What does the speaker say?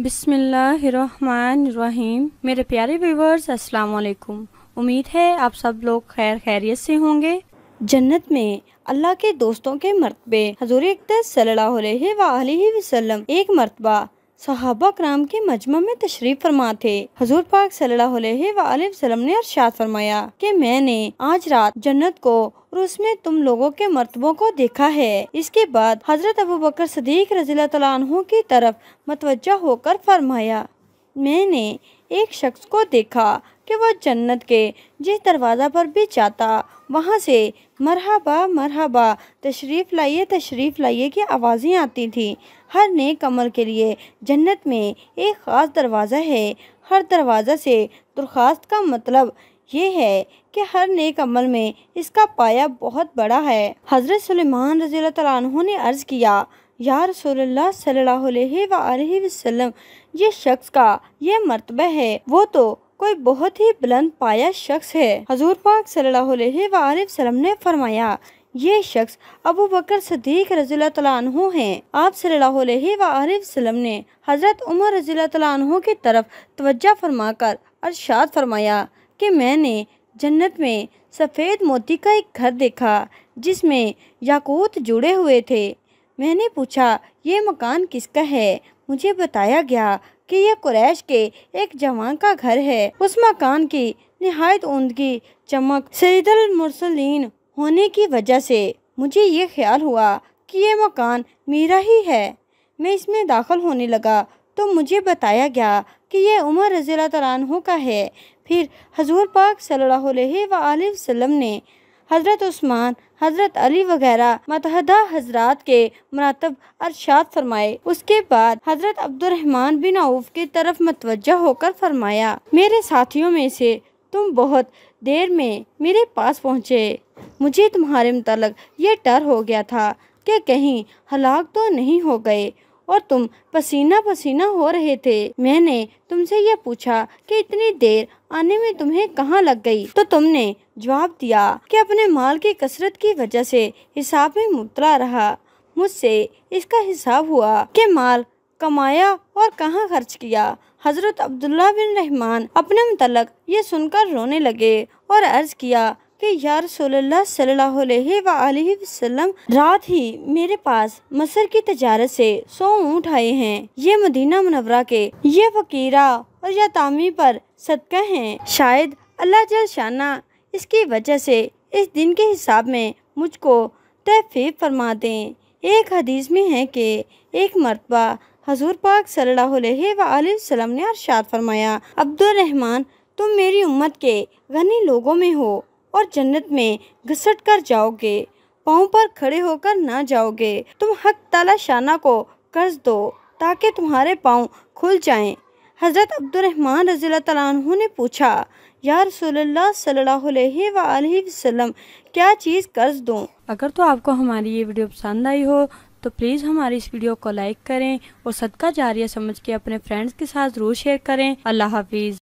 बिसमीम मेरे प्यारे व्यूवर्स अस्सलाम वालेकुम उम्मीद है आप सब लोग खैर खैरियत से होंगे जन्नत में अल्लाह के दोस्तों के मरतबे हजूर अकदस सल्लल्लाहु अलैहि वसल्लम एक मरतबा सहाबा कराम के मजमा में तशरीफ फरमा थे हजूर पाक सल्लाम ने अर्शाद फरमाया कि मैंने आज रात जन्नत को और उसमें तुम लोगों के मरतबों को देखा है इसके बाद हजरत अबू बकर सदीक रजील की तरफ मतवजा होकर फरमाया मैंने एक शख्स को देखा कि वह जन्नत के जिस दरवाज़ा पर भी जाता वहाँ से मरहबा मरहबा तशरीफ़ लाइए तशरीफ़ लाइए की आवाज़ें आती थीं हर नेक अमल के लिए जन्नत में एक ख़ास दरवाज़ा है हर दरवाज़ा से दरख्वास्त का मतलब ये है कि हर नेक अमल में इसका पाया बहुत बड़ा है हज़रत सलेमान रज़ी ने अर्ज़ किया या रसोल्ला सल्ला वसलम ये शख्स का ये मरतबा है वो तो कोई बहुत ही बुलंद पाया शख्स है हजूर पाक सल्ला वसलम ने फरमाया ये शख्स अबू बकर सदीक रजील तु है आप सल्ला वसलम ने हज़रत उमर रजील तु की तरफ तवज्जा कर अरशाद फरमाया कि मैंने जन्नत में सफ़ेद मोती का एक घर देखा जिसमें याकूत जुड़े हुए थे मैंने पूछा ये मकान किसका है मुझे बताया गया कि यह कुरैश के एक जवान का घर है उस मकान की नहायत उमदगी चमक सैदल मुसलिन होने की वजह से मुझे ये ख्याल हुआ कि यह मकान मेरा ही है मैं इसमें दाखिल होने लगा तो मुझे बताया गया कि यह उमर रजील तरानहों का है फिर हजूर पाक सल्ला वसम ने हज़रत उस्मान हज़रत अली वगैरह मतहदा हजरात के मरातब अरशाद फरमाए उसके बाद हज़रत अब्दुलरहमान बिन आऊफ की तरफ मतवजह होकर फरमाया मेरे साथियों में से तुम बहुत देर में मेरे पास पहुँचे मुझे तुम्हारे मतलब ये डर हो गया था कि कहीं हलाक तो नहीं हो गए और तुम पसीना पसीना हो रहे थे मैंने तुमसे यह पूछा कि इतनी देर आने में तुम्हें कहाँ लग गई तो तुमने जवाब दिया कि अपने माल की कसरत की वजह से हिसाब में मुबतला रहा मुझसे इसका हिसाब हुआ कि माल कमाया और कहाँ खर्च किया हज़रत अब्दुल्ला बिन रहमान अपने मतलब ये सुनकर रोने लगे और अर्ज़ किया कि यार सल्लल्लाहु अलैहि वसल्लम रात ही मेरे पास मसर की तजारत से सौ ऊँट आए हैं ये मदीना मुनवरा के ये फकीरा और यातामी पर सदका हैं शायद अल्लाह जल शाना इसकी वजह से इस दिन के हिसाब में मुझको तहफी फरमा दें एक हदीस में है कि एक मरतबा हजूर पाक सल्लाम ने अरशाद फरमाया अब्दुलरहमान तुम मेरी उम्मत के गनी लोगों में हो और जन्नत में घसट कर जाओगे पाँव पर खड़े होकर ना जाओगे तुम हक तला शाना को कर्ज दो ताकि तुम्हारे पाँव खुल जाएं हज़रत अब्दुलरहमान रज़ी तु ने पूछा या रसोल्ला क्या चीज़ कर्ज दूँ अगर तो आपको हमारी ये वीडियो पसंद आई हो तो प्लीज़ हमारी इस वीडियो को लाइक करें और सदका जारिया समझ के अपने फ्रेंड्स के साथ ज़रूर शेयर करें अल्लाह हाफिज़